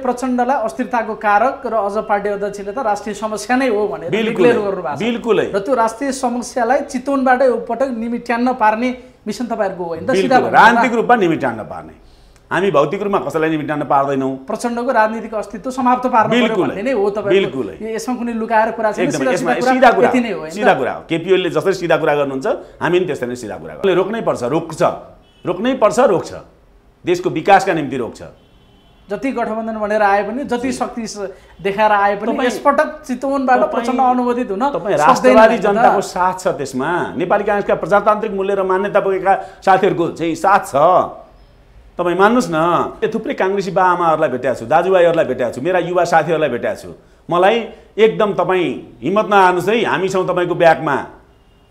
प्रचण्डलाई अस्थिरताको कारक र अझ पार्टी अध्यक्षले त राष्ट्रिय समस्या नै हो भनेर डिक्लेयर गर्नुभएको बिल्कुलै र त्यो राष्ट्रिय समस्यालाई चितवनबाटै यो पटक निमिट्यान्न पार्ने मिसन तपाईँहरूको होइन राजनीतिक रूपमा निमिट्यान्न पार्ने हामी भौतिक रूपमा कसैलाई निमिट्यान्न पार्दैनौँ प्रचण्डको राजनीतिक अस्तित्व समाप्त पार्नु नै हो बिल्कुलै यसमा कुनै लुकाएर कुरा छैन सिधा कुरा हो केपिओले जसरी सिधा कुरा गर्नुहुन्छ हामी पनि त्यस्तै नै सिधा कुरा रोक्नै पर्छ रोक्छ रोक्नै पर्छ रोक्छ देशको विकासका निम्ति रोक्छ जति गठबन्धन भनेर आए पनि जति शक्ति देखाएर आए पनि यसपटक चितवनबाट प्रचण्ड अनुमोदित हुन राष्ट्रवादी जनताको साथ छ त्यसमा नेपाली काङ्ग्रेसका प्रजातान्त्रिक मूल्य र मान्यता बोकेका साथीहरूको चाहिँ साथ छ तपाईँ मान्नुहोस् न थुप्रै काङ्ग्रेसी बा आमाहरूलाई भेटेको छु दाजुभाइहरूलाई भेटेको छु मेरा युवा साथीहरूलाई भेटेको छु मलाई एकदम तपाईँ हिम्मत नहार्नुहोस् है हामी छौँ तपाईँको ब्यागमा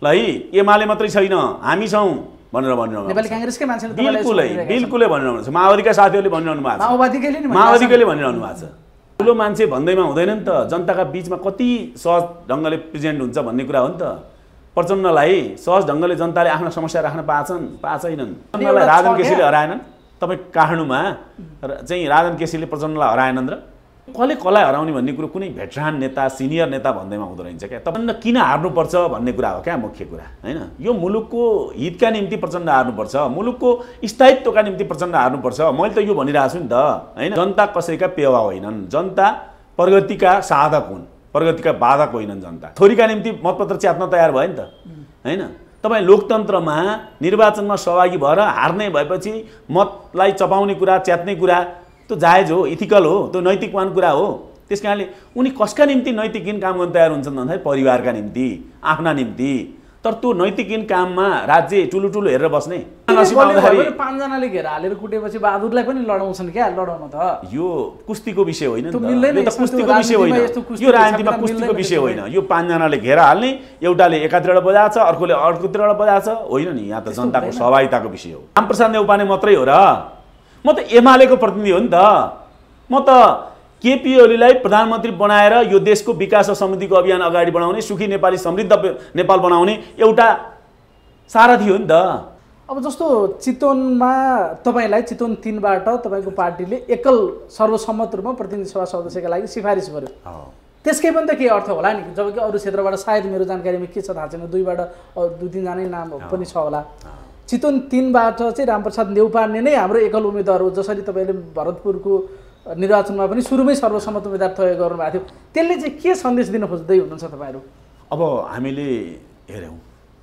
ल है एमाले मात्रै छैन हामी छौँ भनेर भनिरहनु बिल्कुलै बिल्कुलै भनिरहनु भएको छ माओवादीका साथीहरूले भनिरहनु भएको छ माओवादीकैले भनिरहनु भएको छ ठुलो मान्छे भन्दैमा हुँदैन नि त जनताका बिचमा कति सहज ढङ्गले प्रेजेन्ट हुन्छ भन्ने कुरा हो नि त प्रचण्डलाई सहज ढङ्गले जनताले आफ्ना समस्या राख्न पाएछन् पाएछैनन् राजन केसीले हराएनन् तपाईँ काठमाडौँमा चाहिँ राजन केसीले प्रचण्डलाई हराएनन् र कसले कसलाई हराउने भन्ने कुरो कुनै भेटरान नेता सिनियर नेता भन्दैमा हुँदो रहेछ क्या प्रचण्ड किन हार्नुपर्छ भन्ने कुरा हो क्या मुख्य कुरा होइन यो मुलुकको हितका निम्ति प्रचण्ड हार्नुपर्छ मुलुकको स्थायित्वका निम्ति प्रचण्ड हार्नुपर्छ मैले त यो भनिरहेको छु नि त होइन जनता कसैका पेवा होइनन् जनता प्रगतिका साधक हुन् प्रगतिका बाधक होइनन् जनता छोरीका निम्ति मतपत्र च्यात्न तयार भयो नि त होइन तपाईँ लोकतन्त्रमा निर्वाचनमा सहभागी भएर हार्ने भएपछि मतलाई चपाउने कुरा च्यात्ने कुरा त्यो जायज हो इथिकल हो त्यो नैतिकवान कुरा हो त्यस कारणले उनी कसका निम्ति नैतिकहीन काम गर्न तयार हुन्छन् भन्दाखेरि परिवारका निम्ति आफ्ना निम्ति तर त्यो नैतिकहीन काममा राज्य ठुलो ठुलो हेरेर बस्ने पाँचजनाले घेर हालेर कुटेपछि बहादुरलाई पनि लडाउँछन् क्या लडाउन त यो कुस्तीको विषय होइन यो कुस्तीको विषय होइन यो राजनीतिमा कुस्तीको विषय होइन यो पाँचजनाले घेरा हाल्ने एउटाले एकातिर छ अर्कोले अर्कोतिरबाट बजाएको छ होइन नि यहाँ त जनताको सहभागिताको विषय हो रामप्रसाद नेउपाने मात्रै हो र म त एमालेको प्रतिनिधि हो नि त म त केपी ओलीलाई प्रधानमन्त्री बनाएर यो देशको विकास र समृद्धिको अभियान अगाडि बढाउने सुखी नेपाली समृद्ध नेपाल बनाउने एउटा सारथी हो नि त अब जस्तो चितवनमा तपाईँलाई चितवन तिनबाट तपाईँको पार्टीले एकल सर्वसम्मत रूपमा प्रतिनिधि सभा सदस्यका लागि सिफारिस गर्यो त्यसकै पनि त केही अर्थ होला नि जबकि अरू क्षेत्रबाट सायद मेरो जानकारीमा के छ थाहा छैन दुईबाट दुई तिनजना नाम पनि छ होला चितवन तिनबाट चाहिँ रामप्रसाद नेउपाने नै हाम्रो एकल उम्मेद्वार हो जसरी तपाईँले भरतपुरको निर्वाचनमा पनि सुरुमै सर्वसम्मत उम्मेद्वार तय गर्नुभएको थियो त्यसले चाहिँ के सन्देश दिन खोज्दै हुनुहुन्छ तपाईँहरू अब हामीले हेऱ्यौँ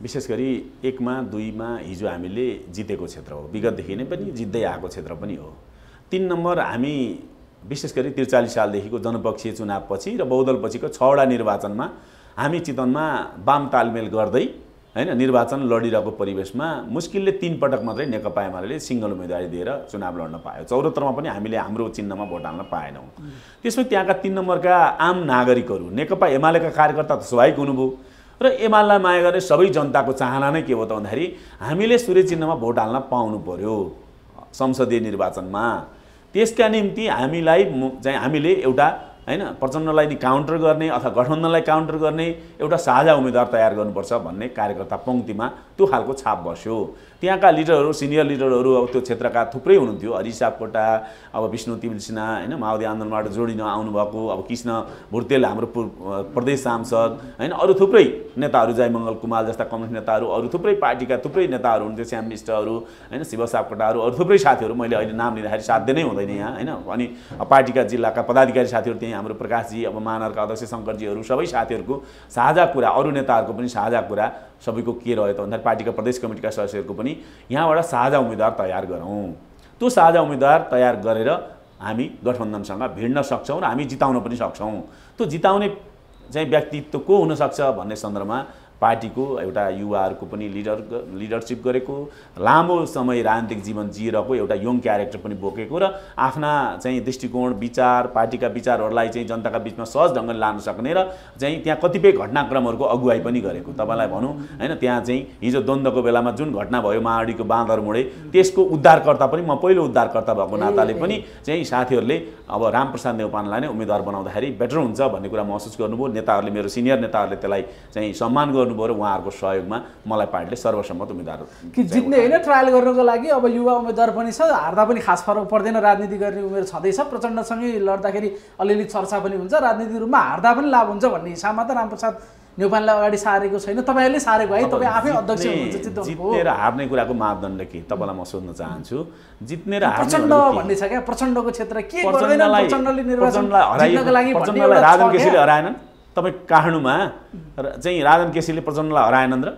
विशेष गरी एकमा दुईमा हिजो हामीले जितेको क्षेत्र हो विगतदेखि नै पनि जित्दै आएको क्षेत्र पनि हो तिन नम्बर हामी विशेष गरी त्रिचालिस सालदेखिको जनपक्षीय चुनावपछि र बहुदलपछिको छवटा निर्वाचनमा हामी चितवनमा वाम तालमेल गर्दै होइन निर्वाचन लडिरहेको परिवेशमा मुस्किलले तिन पटक मात्रै नेकपा एमाले सिङ्गल उम्मेदवारी दिएर चुनाव लड्न पायो चौरात्तरमा पनि हामीले हाम्रो चिन्हमा भोट हाल्न पाएनौँ त्यसमा त्यहाँका तिन नम्बरका आम नागरिकहरू नेकपा एमालेका कार्यकर्ता त स्वाभाविक हुनुभयो र एमालेलाई माया गर्ने सबै जनताको चाहना नै के हो त भन्दाखेरि हामीले सूर्य चिन्हमा भोट हाल्न पाउनु पर्यो संसदीय निर्वाचनमा त्यसका निम्ति हामीलाई चाहिँ हामीले एउटा होइन प्रचण्डलाई काउन्टर गर्ने अथवा गठबन्धनलाई काउन्टर गर्ने एउटा साझा उम्मेद्वार तयार गर्नुपर्छ भन्ने कार्यकर्ता पङ्क्तिमा त्यो खालको छाप बस्यो त्यहाँका लिडरहरू सिनियर लिडरहरू अब त्यो क्षेत्रका थुप्रै हुनुहुन्थ्यो हरि सापकोटा अब विष्णु तिमिल सिन्हा होइन माओवादी आन्दोलनबाट जोडिन आउनुभएको अब कृष्ण भुर्तेल हाम्रो प्रदेश सांसद होइन अरू थुप्रै नेताहरू जयमङ्गल कुमार जस्ता कम्युनिस्ट नेताहरू अरू थुप्रै पार्टीका थुप्रै नेताहरू हुनुहुन्थ्यो श्याम मिष्टहरू होइन शिव सापकोटाहरू अरू थुप्रै साथीहरू मैले अहिले नाम लिँदाखेरि साध्य नै हुँदैन यहाँ होइन अनि पार्टीका जिल्लाका पदाधिकारी साथीहरू त्यहीँ हाम्रो प्रकाशजी अब मानरका अध्यक्ष शङ्करजीहरू सबै साथीहरूको साझा कुरा अरू नेताहरूको पनि साझा कुरा सबैको के रह्यो त भन्दाखेरि पार्टीका प्रदेश कमिटीका सदस्यहरूको पनि यहाँबाट साझा उम्मेद्वार तयार गरौँ त्यो साझा उम्मेद्वार तयार गरेर हामी गठबन्धनसँग भिड्न सक्छौँ र हामी जिताउन पनि सक्छौँ त्यो जिताउने चाहिँ व्यक्तित्व को हुनसक्छ भन्ने सन्दर्भमा पार्टीको एउटा युवाहरूको पनि लिडर लिडरसिप गरेको लामो समय राजनीतिक जीवन जिरहेको एउटा यङ क्यारेक्टर पनि बोकेको र आफ्ना चाहिँ दृष्टिकोण विचार पार्टीका विचारहरूलाई चाहिँ जनताका बिचमा सहज ढङ्गले लान सक्ने र चाहिँ त्यहाँ कतिपय घटनाक्रमहरूको अगुवाई पनि गरेको तपाईँलाई भनौँ होइन त्यहाँ चाहिँ हिजो द्वन्द्वको बेलामा जुन घटना भयो माडीको बाँदर मुडे त्यसको उद्धारकर्ता पनि म पहिलो उद्धारकर्ता भएको नाताले पनि चाहिँ साथीहरूले अब रामप्रसाद देवपानलाई नै उम्मेदवार बनाउँदाखेरि बेटर हुन्छ भन्ने कुरा महसुस गर्नुभयो नेताहरूले मेरो सिनियर नेताहरूले त्यसलाई चाहिँ सम्मान गर्नु गर्नुभयो र उहाँहरूको सहयोगमा मलाई पार्टीले सर्वसम्मत उम्मेद्वार कि जित्ने होइन ट्रायल गर्नको लागि अब युवा उम्मेद्वार पनि छ हार्दा पनि खास फरक पर्दैन राजनीति गर्ने उमेर छँदैछ प्रचण्डसँगै लड्दाखेरि अलिअलि चर्चा पनि हुन्छ राजनीतिक रूपमा हार्दा पनि लाभ हुन्छ भन्ने हिसाबमा त रामप्रसाद नेपाललाई अगाडि सारेको छैन तपाईँहरूले सारेको है तपाईँ आफै अध्यक्ष हुनुहुन्छ जित्ने र हार्ने कुराको मापदण्ड के तपाईँलाई म सोध्न चाहन्छु जित्ने र प्रचण्ड भन्ने छ क्या प्रचण्डको क्षेत्र के प्रचण्डलाई प्रचण्डलाई हराइनको लागि राजन केसीले हराएनन् तपाईँ काठमाडौँमा चाहिँ राजन केसीले प्रचण्डलाई हराएनन् र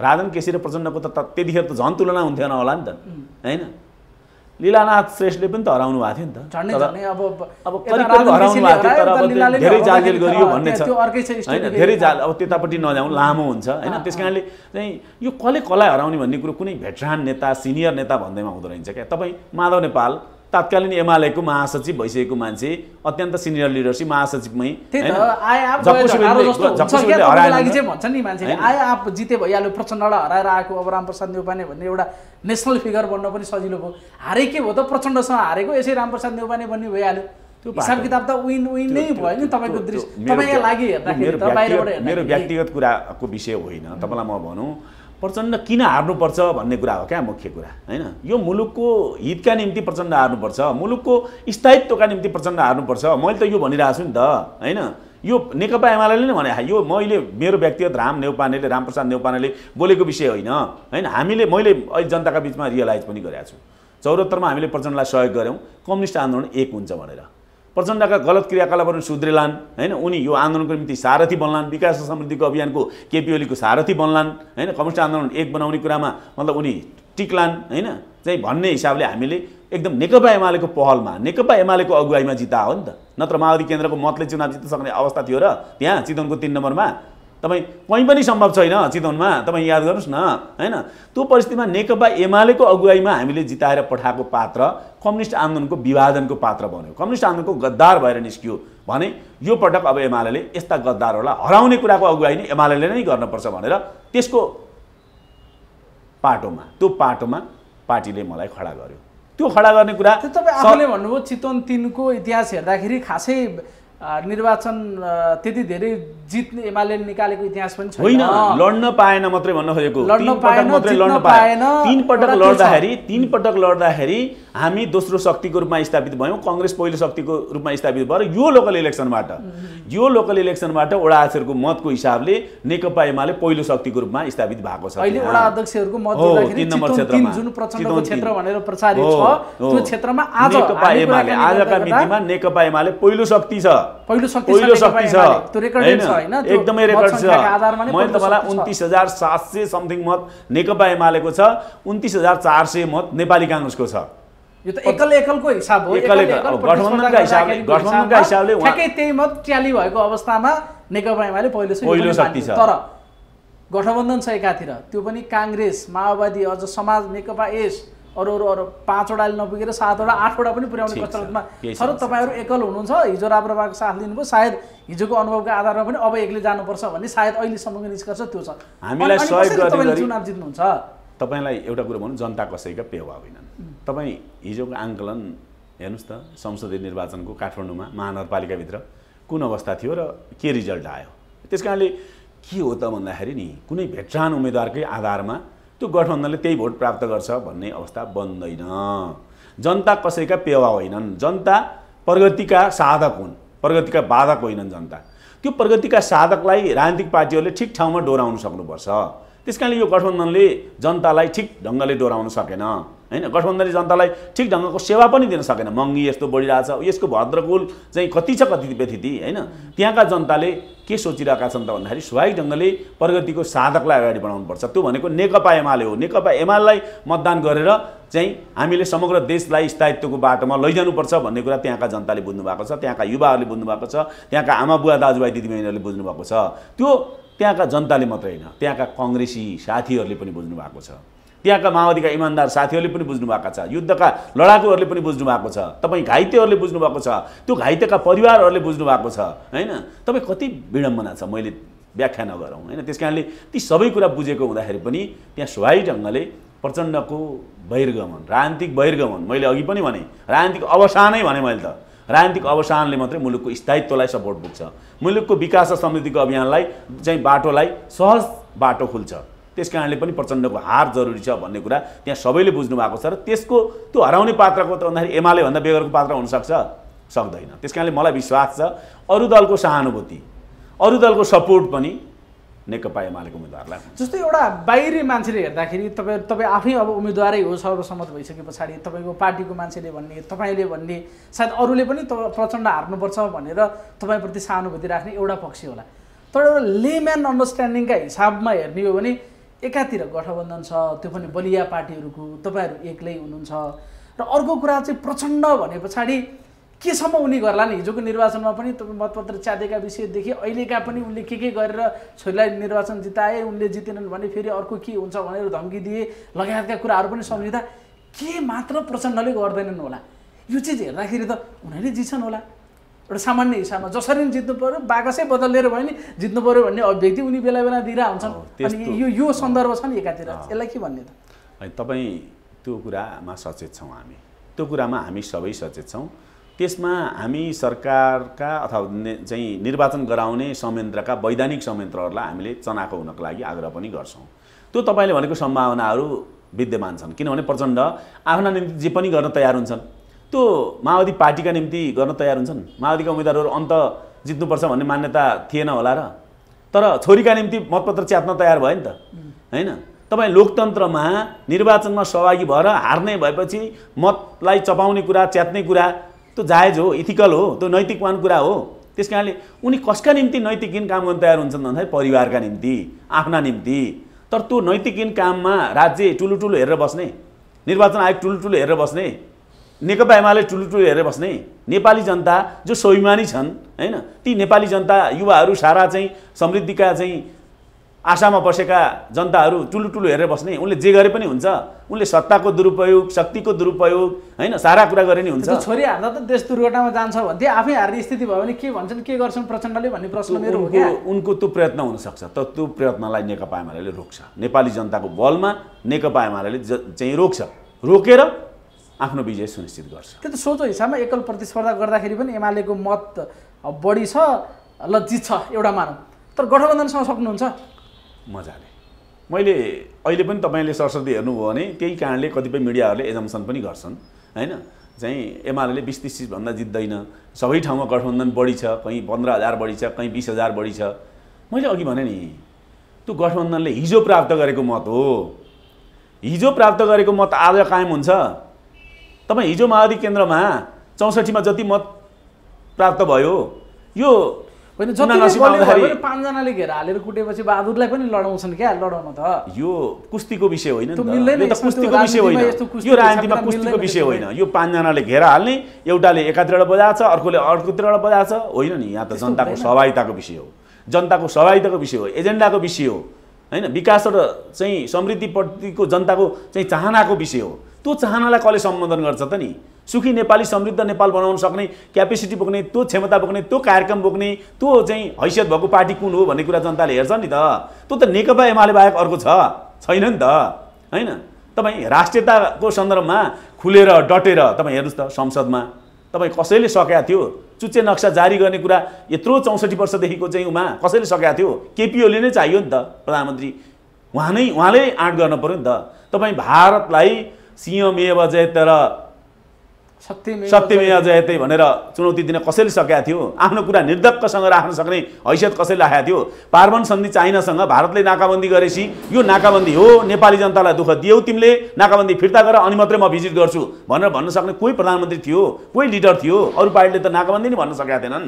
राजन केसी र प्रचण्डको त त्यतिखेर त झन् तुलना हुन्थेन होला नि त होइन लीलानाथ श्रेष्ठले पनि त हराउनु भएको थियो नि त अब हराउनु भएको तर अब धेरै जागिर गरियो भन्ने छ होइन धेरै जाल अब त्यतापट्टि नजाउँ लामो हुन्छ होइन त्यस कारणले चाहिँ यो कसले कसलाई हराउने भन्ने कुरो कुनै भेटरान नेता सिनियर नेता भन्दैमा हुँदो रहेछ क्या तपाईँ माधव नेपाल तत्कालीन एमालेको महासचिव भइसकेको मान्छे अत्यन्त सिनियर लिडरसिप महासचिवमै आफ जिते भइहाल्यो प्रचण्ड हराएर आएको अब रामप्रसाद नेउपाने भन्ने एउटा नेसनल फिगर बन्न पनि सजिलो भयो हारे के भयो त प्रचण्डसँग हारेको यसै रामप्रसाद नेउपाने भन्ने भइहाल्यो त्यो हिसाब किताब त विन विन नै भयो नि तपाईँको दृष्टि तपाईँको लागि हेर्दाखेरि मेरो व्यक्तिगत कुराको विषय होइन तपाईँलाई म भनौँ प्रचण्ड किन हार्नुपर्छ भन्ने कुरा हो क्या मुख्य कुरा होइन यो मुलुकको हितका निम्ति प्रचण्ड हार्नुपर्छ मुलुकको स्थायित्वका निम्ति प्रचण्ड हार्नुपर्छ मैले त यो भनिरहेको छु नि त होइन यो नेकपा एमाले नै भने यो मैले मेरो व्यक्तिगत राम नेउपानेले रामप्रसाद नेउपानेले बोलेको विषय होइन होइन हामीले मैले अहिले जनताका बिचमा रियलाइज पनि गरेका छु चौरात्तरमा हामीले प्रचण्डलाई सहयोग गऱ्यौँ कम्युनिस्ट आन्दोलन एक हुन्छ भनेर प्रचण्डका गलत क्रियाकलापहरू सुध्रेलान् होइन उनी यो आन्दोलनको निम्ति सारथी बन्लान् विकास र समृद्धिको अभियानको केपी ओलीको सारथी बन्लान् होइन कम्युनिस्ट आन्दोलन एक बनाउने कुरामा मतलब उनी टिक्लान् होइन चाहिँ भन्ने हिसाबले हामीले एकदम नेकपा एमालेको पहलमा नेकपा एमालेको अगुवाईमा जिता हो नि त नत्र माओवादी केन्द्रको मतले चुनाव जित्न सक्ने अवस्था थियो र त्यहाँ चितवनको तिन नम्बरमा तपाईँ कहीँ पनि सम्भव छैन चितवनमा तपाईँ याद गर्नुहोस् न होइन त्यो परिस्थितिमा नेकपा एमालेको अगुवाईमा हामीले जिताएर पठाएको पात्र कम्युनिस्ट आन्दोलनको विभाजनको पात्र बन्यो कम्युनिस्ट आन्दोलनको गद्दार भएर निस्कियो भने यो पटक अब एमाले यस्ता गद्दारहरूलाई हराउने कुराको अगुवाई नै एमाले नै गर्नुपर्छ भनेर त्यसको पाटोमा त्यो पाटोमा पार्टीले मलाई खडा गर्यो त्यो खडा गर्ने कुरा तपाईँ आफूले भन्नुभयो चितवन तिनको इतिहास हेर्दाखेरि खासै निर्वाचन त्यति धेरै जित्ने एमाले निकालेको इतिहास पनि छैन होइन लड्न पाएन मात्रै भन्न खोजेको लड्न पाएन लड्न पाएन तिन पटक लड्दाखेरि तिन पटक लड्दाखेरि हामी दोस्रो शक्तिको रूपमा स्थापित भयौँ कङ्ग्रेस पहिलो शक्तिको रूपमा स्थापित भएर यो लोकल इलेक्सनबाट यो लोकल इलेक्सनबाट वडा अध्यक्षहरूको मतको हिसाबले नेकपा एमाले पहिलो शक्तिको रूपमा स्थापित भएको छ अहिले वडा अध्यक्षहरूको मत जुन प्रचण्डको क्षेत्र भनेर प्रचारित छ त्यो क्षेत्रमा आज नेकपा एमाले आजका मितिमा नेकपा एमाले पहिलो शक्ति छ पहिलो शक्ति पहिलो शक्ति छ होइन एकदमै रेकर्ड छ मैले तपाईँलाई उन्तिस हजार सात सय समथिङ मत नेकपा एमालेको छ उन्तिस हजार चार सय मत नेपाली काङ्ग्रेसको छ यो त एकल एकलको हिसाब हो एकल एकल गठबन्धनका हिसाबले गठबन्धनका हिसाबले ठ्याक्कै त्यही मत ट्याली भएको अवस्थामा नेकपा एमाले पहिलो पहिलो शक्ति छ तर गठबन्धन छ एकातिर त्यो पनि काङ्ग्रेस माओवादी अझ समाज नेकपा एस अरू अरू अरू पाँचवटा नपुगेर सातवटा आठवटा पनि पुर्याउने कसरतमा छ र तपाईँहरू एकल हुनुहुन्छ हिजो राप्रपाको साथ लिनुभयो सायद हिजोको अनुभवको आधारमा पनि अब एक्लै जानुपर्छ भन्ने सायद अहिलेसम्मको निष्कर्ष त्यो छ हामीलाई सहयोग चुनाव जित्नुहुन्छ तपाईँलाई एउटा कुरो भनौँ जनता कसैका पेवा होइनन् तपाईँ हिजोको आङ्कलन हेर्नुहोस् त संसदीय निर्वाचनको काठमाडौँमा महानगरपालिकाभित्र कुन अवस्था थियो र के रिजल्ट आयो त्यस कारणले के हो त भन्दाखेरि नि कुनै भेट्रान उम्मेदवारकै आधारमा त्यो गठबन्धनले त्यही भोट प्राप्त गर्छ भन्ने अवस्था बन्दैन जनता कसैका पेवा होइनन् जनता प्रगतिका साधक हुन् प्रगतिका बाधक होइनन् जनता त्यो प्रगतिका साधकलाई राजनीतिक पार्टीहरूले ठिक ठाउँमा डोराउनु सक्नुपर्छ त्यस कारणले यो गठबन्धनले जनतालाई ठिक ढङ्गले डोराउन सकेन होइन गठबन्धनले जनतालाई ठिक ढङ्गको सेवा पनि दिन सकेन महँगी यस्तो बढिरहेछ यसको भद्रकुल चाहिँ कति छ कति व्यतिथि होइन त्यहाँका जनताले के सोचिरहेका छन् त भन्दाखेरि स्वाभाविक ढङ्गले प्रगतिको साधकलाई अगाडि बढाउनुपर्छ त्यो भनेको नेकपा एमाले हो नेकपा एमालेलाई मतदान गरेर चाहिँ हामीले समग्र देशलाई स्थायित्वको बाटोमा लैजानुपर्छ भन्ने कुरा त्यहाँका जनताले बुझ्नु भएको छ त्यहाँका युवाहरूले बुझ्नु भएको छ त्यहाँका आमा बुवा दाजुभाइ दिदीबहिनीहरूले बुझ्नुभएको छ त्यो त्यहाँका जनताले मात्रै होइन त्यहाँका कङ्ग्रेसी साथीहरूले पनि बुझ्नु भएको छ त्यहाँका माओवादीका इमान्दार साथीहरूले पनि बुझ्नु भएको छ युद्धका लडाकुहरूले पनि बुझ्नु भएको छ तपाईँ घाइतेहरूले बुझ्नु भएको छ त्यो घाइतेका परिवारहरूले बुझ्नु भएको छ होइन तपाईँ कति विडम्बना छ मैले व्याख्या नगरौँ होइन त्यस कारणले ती सबै कुरा बुझेको हुँदाखेरि पनि त्यहाँ स्वाभाविक ढङ्गले प्रचण्डको बहिर्गमन राजनीतिक बहिर्गमन मैले अघि पनि भने राजनीतिक अवसानै भने मैले त राजनीतिक अवसानले मात्रै मुलुकको स्थायित्वलाई सपोर्ट पुग्छ मुलुकको विकास र समृद्धिको अभियानलाई चाहिँ बाटोलाई सहज बाटो खुल्छ त्यस कारणले पनि प्रचण्डको हार जरुरी छ भन्ने कुरा त्यहाँ सबैले बुझ्नु भएको छ र त्यसको त्यो हराउने पात्रको त भन्दाखेरि एमालेभन्दा बेगरको पात्र हुनसक्छ सक्दैन त्यस कारणले मलाई विश्वास छ अरू दलको सहानुभूति अरू दलको सपोर्ट पनि नेकपा एमालेको उम्मेद्वारलाई जस्तै एउटा बाहिरी मान्छेले हेर्दाखेरि तपाईँ तपाईँ आफै अब उम्मेदवारै हो सर्वसम्मत भइसके पछाडि तपाईँको पार्टीको मान्छेले भन्ने तपाईँले भन्ने सायद अरूले पनि त प्रचण्ड हार्नुपर्छ भनेर तपाईँप्रति सहानुभूति राख्ने एउटा पक्ष होला तर एउटा लेम्यान अन्डरस्ट्यान्डिङका हिसाबमा हेर्ने हो भने एकातिर गठबन्धन छ त्यो पनि बलिया पार्टीहरूको तपाईँहरू एक्लै हुनुहुन्छ र अर्को कुरा चाहिँ प्रचण्ड भने पछाडि केसम्म उनी नि हिजोको निर्वाचनमा पनि तपाईँ मतपत्र च्यादेका विषयदेखि अहिलेका पनि उनले के के गरेर छोरीलाई निर्वाचन जिताए उनले जितेनन् भने फेरि अर्को के हुन्छ भनेर धम्की दिए लगायतका कुराहरू पनि सम्झिँदा के मात्र प्रचण्डले गर्दैनन् होला यो चिज हेर्दाखेरि त उनीहरूले जित्छन् होला एउटा सामान्य हिसाबमा जसरी नै जित्नु पऱ्यो बाकसै बदलिएर भयो नि जित्नु पऱ्यो भन्ने अभिव्यक्ति उनी बेला बेला दिएर हुन्छन् अनि यो यो सन्दर्भ छ नि एकातिर यसलाई के भन्ने त तपाईँ त्यो कुरामा सचेत छौँ हामी त्यो कुरामा हामी सबै सचेत छौँ त्यसमा हामी सरकारका अथवा चाहिँ निर्वाचन गराउने संयन्त्रका वैधानिक संयन्त्रहरूलाई हामीले चनाको हुनको लागि आग्रह पनि गर्छौँ त्यो तपाईँले भनेको सम्भावनाहरू विद्यमान छन् किनभने प्रचण्ड आफ्ना निम्ति जे पनि गर्न तयार हुन्छन् त्यो माओवादी पार्टीका निम्ति गर्न तयार हुन्छन् माओवादीका उम्मेदवारहरू अन्त जित्नुपर्छ भन्ने मान्यता थिएन होला र तर छोरीका निम्ति मतपत्र च्यात्न तयार भयो नि त होइन तपाईँ लोकतन्त्रमा निर्वाचनमा सहभागी भएर हार्ने भएपछि मतलाई चपाउने कुरा च्यात्ने कुरा त्यो जायज हो इथिकल हो त्यो नैतिकवान कुरा हो त्यस कारणले उनी कसका निम्ति नैतिकहीन काम गर्न तयार हुन्छन् भन्दाखेरि परिवारका निम्ति आफ्ना निम्ति तर त्यो नैतिकहीन काममा राज्य ठुलो ठुलो हेरेर बस्ने निर्वाचन आयोग ठुलो ठुलो हेरेर बस्ने नेकपा एमाले ठुलो ठुलो हेरेर बस्ने नेपाली जनता जो स्वाभिमानी छन् होइन ती नेपाली जनता युवाहरू सारा चाहिँ समृद्धिका चाहिँ आशामा बसेका जनताहरू ठुलो हेरेर बस्ने उनले जे गरे पनि हुन्छ उनले सत्ताको दुरुपयोग शक्तिको दुरुपयोग होइन सारा कुरा गरे नि हुन्छ छोरी हार्दा त देश दुर्घटनामा जान्छ भन्थे आफै हार्ने स्थिति भयो भने के भन्छन् के गर्छन् प्रचण्डले भन्ने प्रश्न मेरो हो उनको त्यो प्रयत्न हुनसक्छ त त्यो प्रयत्नलाई नेकपा एमाले रोक्छ नेपाली जनताको बलमा नेकपा एमाले चाहिँ रोक्छ रोकेर आफ्नो विजय सुनिश्चित गर्छ त्यो त सोचो हिसाबमा एकल प्रतिस्पर्धा गर्दाखेरि पनि एमालेको मत बढी छ ल जित्छ एउटा मानव तर गठबन्धनसँग सक्नुहुन्छ मजाले मैले अहिले पनि तपाईँले सरस्वती हेर्नुभयो भने त्यही कारणले कतिपय मिडियाहरूले एजम्सन पनि गर्छन् होइन चाहिँ एमाले बिस तिस सिटभन्दा जित्दैन सबै ठाउँमा गठबन्धन बढी छ कहीँ पन्ध्र हजार बढी छ कहीँ बिस हजार बढी छ मैले अघि भने नि त्यो गठबन्धनले हिजो प्राप्त गरेको मत हो हिजो प्राप्त गरेको मत आज कायम हुन्छ तपाईँ हिजो माओवादी केन्द्रमा चौसठीमा जति मत प्राप्त भयो यो होइन पाँचजनाले घेरा हालेर कुटेपछि बहादुरलाई पनि लडाउँछन् क्या लडाउन त यो कुस्तीको विषय होइन कुस्तीको विषय होइन यो राजनीतिमा कुस्तीको विषय होइन यो पाँचजनाले घेरा हाल्ने एउटाले बजाएको छ अर्कोले अर्कोतिरबाट छ होइन नि यहाँ त जनताको सहभागिताको विषय हो जनताको सहभागिताको विषय हो एजेन्डाको विषय हो होइन विकास र चाहिँ समृद्धिप्रतिको जनताको चाहिँ चाहनाको विषय हो त्यो चाहनालाई कसले सम्बोधन गर्छ त नि सुखी नेपाली समृद्ध नेपाल बनाउन सक्ने क्यापेसिटी बोक्ने त्यो क्षमता बोक्ने त्यो कार्यक्रम बोक्ने त्यो चाहिँ हैसियत भएको पार्टी कुन हो भन्ने कुरा जनताले हेर्छ नि त त्यो त नेकपा एमाले बाहेक अर्को छ छैन नि त होइन तपाईँ राष्ट्रियताको सन्दर्भमा खुलेर डटेर तपाईँ हेर्नुहोस् त संसदमा तपाईँ कसैले सकेका थियो चुच्चे नक्सा जारी गर्ने कुरा यत्रो चौसठी वर्षदेखिको चाहिँ उमा कसैले सकेका थियो केपिओले नै चाहियो नि त प्रधानमन्त्री उहाँ नै उहाँले आँट गर्न पऱ्यो नि त तपाईँ भारतलाई सिंहमेव जयते र शक्तिमेव जयते भनेर चुनौती दिन कसैले सकेका थियो आफ्नो कुरा निर्धक्कसँग राख्न सक्ने हैसियत कसैले राखेको थियो पार्वन सन्धि चाइनासँग भारतले नाकाबन्दी गरेपछि यो नाकाबन्दी हो नेपाली जनतालाई दुःख दियौ तिमीले नाकाबन्दी फिर्ता गर अनि मात्रै म भिजिट गर्छु भनेर भन्न सक्ने कोही प्रधानमन्त्री थियो कोही लिडर थियो अरू पार्टीले त नाकाबन्दी नै भन्न सकेका थिएनन्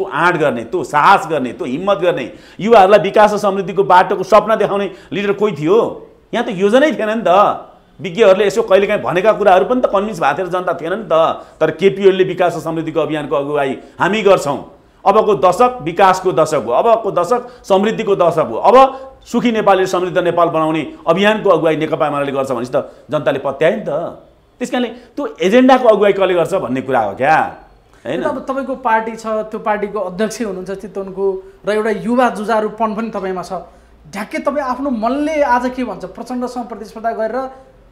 त्यो आँट गर्ने त्यो साहस गर्ने त्यो हिम्मत गर्ने युवाहरूलाई विकास र समृद्धिको बाटोको सपना देखाउने लिडर कोही थियो यहाँ त योजनै थिएन नि त विज्ञहरूले यसो कहिलेकाहीँ भनेका कुराहरू पनि त कन्भिन्स भएको थिएन जनता थिएन नि त तर केपिओलले विकास र समृद्धिको अभियानको अगुवाई हामी गर्छौँ अबको दशक विकासको दशक हो अबको दशक समृद्धिको दशक हो अब सुखी नेपाली समृद्ध नेपाल बनाउने अभियानको अगुवाई नेकपा एमाले गर्छ भनेपछि त जनताले पत्यायो नि त त्यस कारणले त्यो एजेन्डाको अगुवाई कसले गर्छ भन्ने कुरा हो क्या होइन अब तपाईँको पार्टी छ त्यो पार्टीको अध्यक्ष हुनुहुन्छ चितवनको र एउटा युवा जुजारूपण पनि तपाईँमा छ ढ्याक्कै तपाईँ आफ्नो मनले आज के भन्छ प्रचण्डसँग प्रतिस्पर्धा गरेर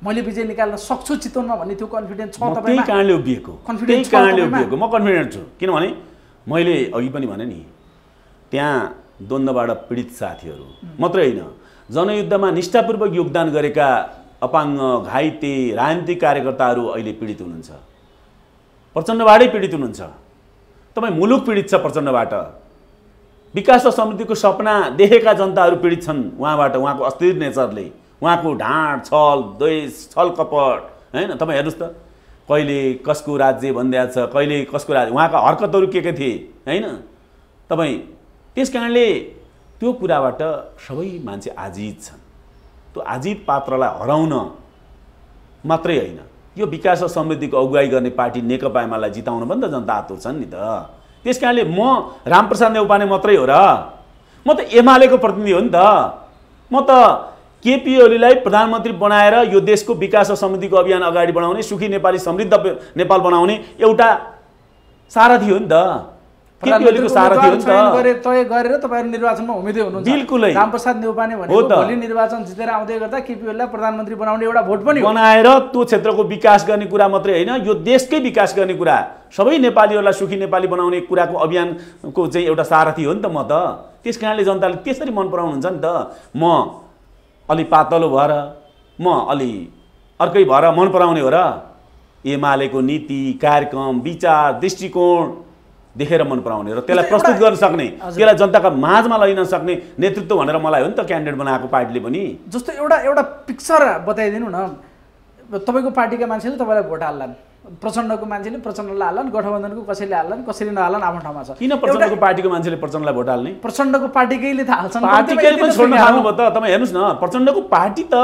मैले विजय निकाल्न सक्छु चितवनमा भन्ने त्यो कन्फिडेन्स छ त्यही कारणले उभिएको त्यही कारणले उभिएको म कन्फिडेन्ट छु किनभने मैले अघि पनि भने नि त्यहाँ द्वन्द्वबाट पीडित साथीहरू मात्रै होइन जनयुद्धमा निष्ठापूर्वक योगदान गरेका अपाङ्ग घाइते राजनीतिक कार्यकर्ताहरू अहिले पीडित हुनुहुन्छ प्रचण्डबाटै पीडित हुनुहुन्छ तपाईँ मुलुक पीडित छ प्रचण्डबाट विकास र समृद्धिको सपना देखेका जनताहरू पीडित छन् उहाँबाट उहाँको अस्थिर नेचरले उहाँको ढाँड छल द्वेष छल कपट होइन तपाईँ हेर्नुहोस् त कहिले कसको राज्य भनिदिएको छ कहिले कसको राज्य उहाँका हरकतहरू के के थिए होइन तपाईँ त्यस कारणले त्यो कुराबाट सबै मान्छे आजित छन् त्यो आजित पात्रलाई हराउन मात्रै होइन यो विकास र समृद्धिको अगुवाई गर्ने पार्टी नेकपा एमालाई जिताउनु पनि त जनता आतुर छन् नि त त्यस कारणले म रामप्रसाद नेउपाने मात्रै हो र म त एमालेको प्रतिनिधि हो नि त म त केपी ओलीलाई प्रधानमन्त्री बनाएर यो देशको विकास र समृद्धिको अभियान अगाडि बढाउने सुखी नेपाली समृद्ध नेपाल बनाउने एउटा सारथी हो नि त केपी ओलीको सारथी हो नि त तय गरेर तपाईँहरू निर्वाचनमा उम्मेदवार हुनुहुन्छ रामप्रसाद भनेको भोलि निर्वाचन जितेर आउँदै गर्दा केपी ओलीलाई प्रधानमन्त्री बनाउने एउटा भोट पनि बनाएर त्यो क्षेत्रको विकास गर्ने कुरा मात्रै होइन यो देशकै विकास गर्ने कुरा सबै नेपालीहरूलाई सुखी नेपाली बनाउने कुराको अभियानको चाहिँ एउटा सारथी हो नि त म त त्यस कारणले जनताले त्यसरी मन पराउनुहुन्छ नि त म अलि पातलो भएर म अलि अर्कै भएर मन पराउने हो र एमालेको नीति कार्यक्रम विचार दृष्टिकोण देखेर मन पराउने र त्यसलाई प्रस्तुत गर्न सक्ने त्यसलाई जनताका माझमा लैन सक्ने नेतृत्व भनेर मलाई हो नि त क्यान्डिडेट बनाएको पार्टीले पनि जस्तो एउटा एउटा पिक्चर बताइदिनु न तपाईँको पार्टीका मान्छेले तपाईँलाई भोट हाल्लान् प्रचण्डको मान्छेले प्रचण्डलाई हाल्लान् गठबन्धनको कसैले हाल्लान् कसैले नहाल्लान् आफ्नो ठाउँमा छ किन प्रचण्डको पार्टीको मान्छेले प्रचण्डलाई भोट हाल्ने प्रचण्डको पार्टीकैले त हाल्छन् पार्टीकैले पनि छोड्न थाल्नुभयो त तपाईँ हेर्नुहोस् न प्रचण्डको पार्टी त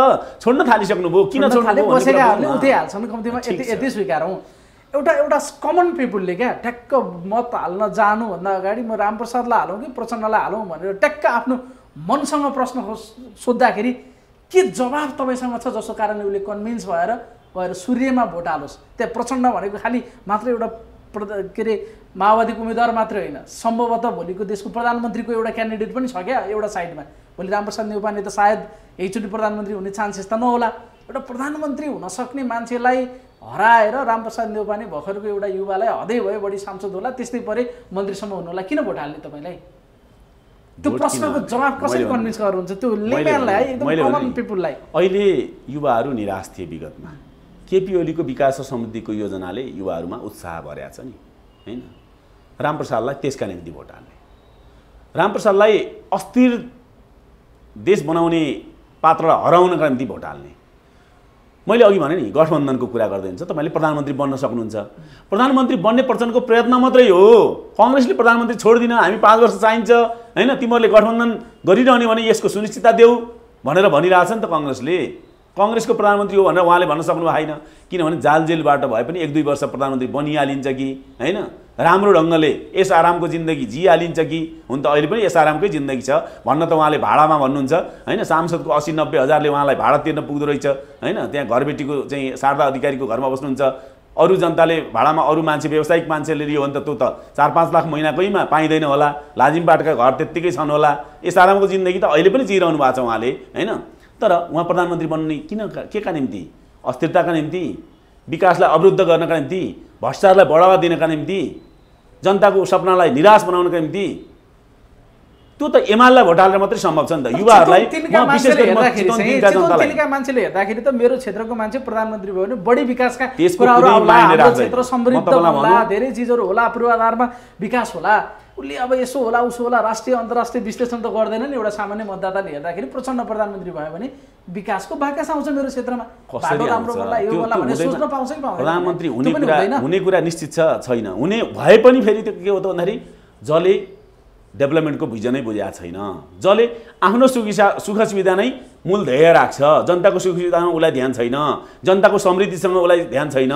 छोड्न थालिसक्नुभयो किन छोड्नु हाल्ने उतै हाल्छन् कम्तीमा यति यति स्वीकारौँ एउटा एउटा कमन पिपुलले क्या ट्याक्क मत हाल्न जानुभन्दा अगाडि म रामप्रसादलाई हालौँ कि प्रचण्डलाई हालौँ भनेर ट्याक्क आफ्नो मनसँग प्रश्न सोद्धाखेरि के जवाब तपाईँसँग छ जसको कारणले उसले कन्भिन्स भएर गएर सूर्यमा भोट हालोस् त्यहाँ प्रचण्ड भनेको खालि मात्र एउटा के अरे माओवादीको उम्मेदवार मात्रै होइन सम्भवतः भोलिको देशको प्रधानमन्त्रीको एउटा क्यान्डिडेट पनि छ क्या एउटा साइडमा भोलि रामप्रसाद नेपाली त सायद एकचोटि प्रधानमन्त्री हुने चान्सेस त नहोला एउटा प्रधानमन्त्री हुन सक्ने मान्छेलाई हराएर रामप्रसाद नेउपाने भर्खरको एउटा युवालाई हदै भयो बढी सांसद होला त्यस्तै परे मन्त्रीसम्म होला किन भोट हाल्ने तपाईँलाई त्यो प्रश्नको जवाब कसरी कन्भिन्स गर्नुहुन्छ त्यो लेभललाई एकदम कमन पिपुललाई अहिले युवाहरू निराश थिए विगतमा केपी ओलीको विकास र समृद्धिको योजनाले युवाहरूमा उत्साह भर्या छ नि होइन रामप्रसादलाई त्यसका निम्ति भोट हाल्ने रामप्रसादलाई अस्थिर देश बनाउने पात्रलाई हराउनका निम्ति भोट हाल्ने मैले अघि भने नि गठबन्धनको कुरा गर्दै हुन्छ तपाईँले प्रधानमन्त्री बन्न सक्नुहुन्छ प्रधानमन्त्री बन्ने प्रचण्डको प्रयत्न मात्रै हो कङ्ग्रेसले प्रधानमन्त्री छोडिदिन हामी पाँच वर्ष चाहिन्छ होइन तिमीहरूले गठबन्धन गरिरहने भने यसको सुनिश्चितता देऊ भनेर भनिरहेछ नि त कङ्ग्रेसले कङ्ग्रेसको प्रधानमन्त्री हो भनेर उहाँले भन्न सक्नु भएन किनभने जालजेलबाट भए पनि एक दुई वर्ष प्रधानमन्त्री बनिहालिन्छ कि होइन राम्रो ढङ्गले यस आरामको जिन्दगी जिइहालिन्छ कि हुन त अहिले पनि यस आरामकै जिन्दगी छ भन्न त उहाँले भाडामा भन्नुहुन्छ होइन सांसदको असी नब्बे हजारले उहाँलाई भाडा तिर्न पुग्दो रहेछ होइन त्यहाँ घरबेटीको चाहिँ शारदा अधिकारीको घरमा बस्नुहुन्छ अरू जनताले भाडामा अरू मान्छे व्यावसायिक मान्छेले लियो भने त त्यो त चार पाँच लाख महिनाकैमा पाइँदैन होला लाजिमबाटका घर त्यत्तिकै छन् होला यस आरामको जिन्दगी त अहिले पनि जिइरहनु भएको छ उहाँले होइन तर उहाँ प्रधानमन्त्री बन्ने किन के का निम्ति अस्थिरताका निम्ति विकासलाई अवरुद्ध गर्नका निम्ति भ्रष्टाचारलाई बढावा दिनका निम्ति जनताको सपनालाई निराश बनाउनका निम्ति त्यो त एमालेलाई भोट हालेर मात्रै सम्भव छ नि त युवाहरूलाई मान्छेले हेर्दाखेरि त मेरो क्षेत्रको मान्छे प्रधानमन्त्री भयो भने बढी विकासका क्षेत्र समृद्ध धेरै चिजहरू होला पूर्वाधारमा विकास होला उसले अब यसो होला उसो होला राष्ट्रिय अन्तर्राष्ट्रिय विश्लेषण त गर्दैन नि एउटा सामान्य मतदाताले हेर्दाखेरि प्रचण्ड प्रधानमन्त्री भयो भने विकासको बाकस आउँछ मेरो क्षेत्रमा प्रधानमन्त्री हुने कुरा निश्चित छ छैन हुने भए पनि फेरि त्यो के हो त भन्दाखेरि जसले डेभलपमेन्टको भिजनै बुझाएको छैन जसले आफ्नो सुखिसा सुख सुविधा नै मूल ध्येय राख्छ जनताको सुख सुविधामा उसलाई ध्यान छैन जनताको समृद्धिसँग उसलाई ध्यान छैन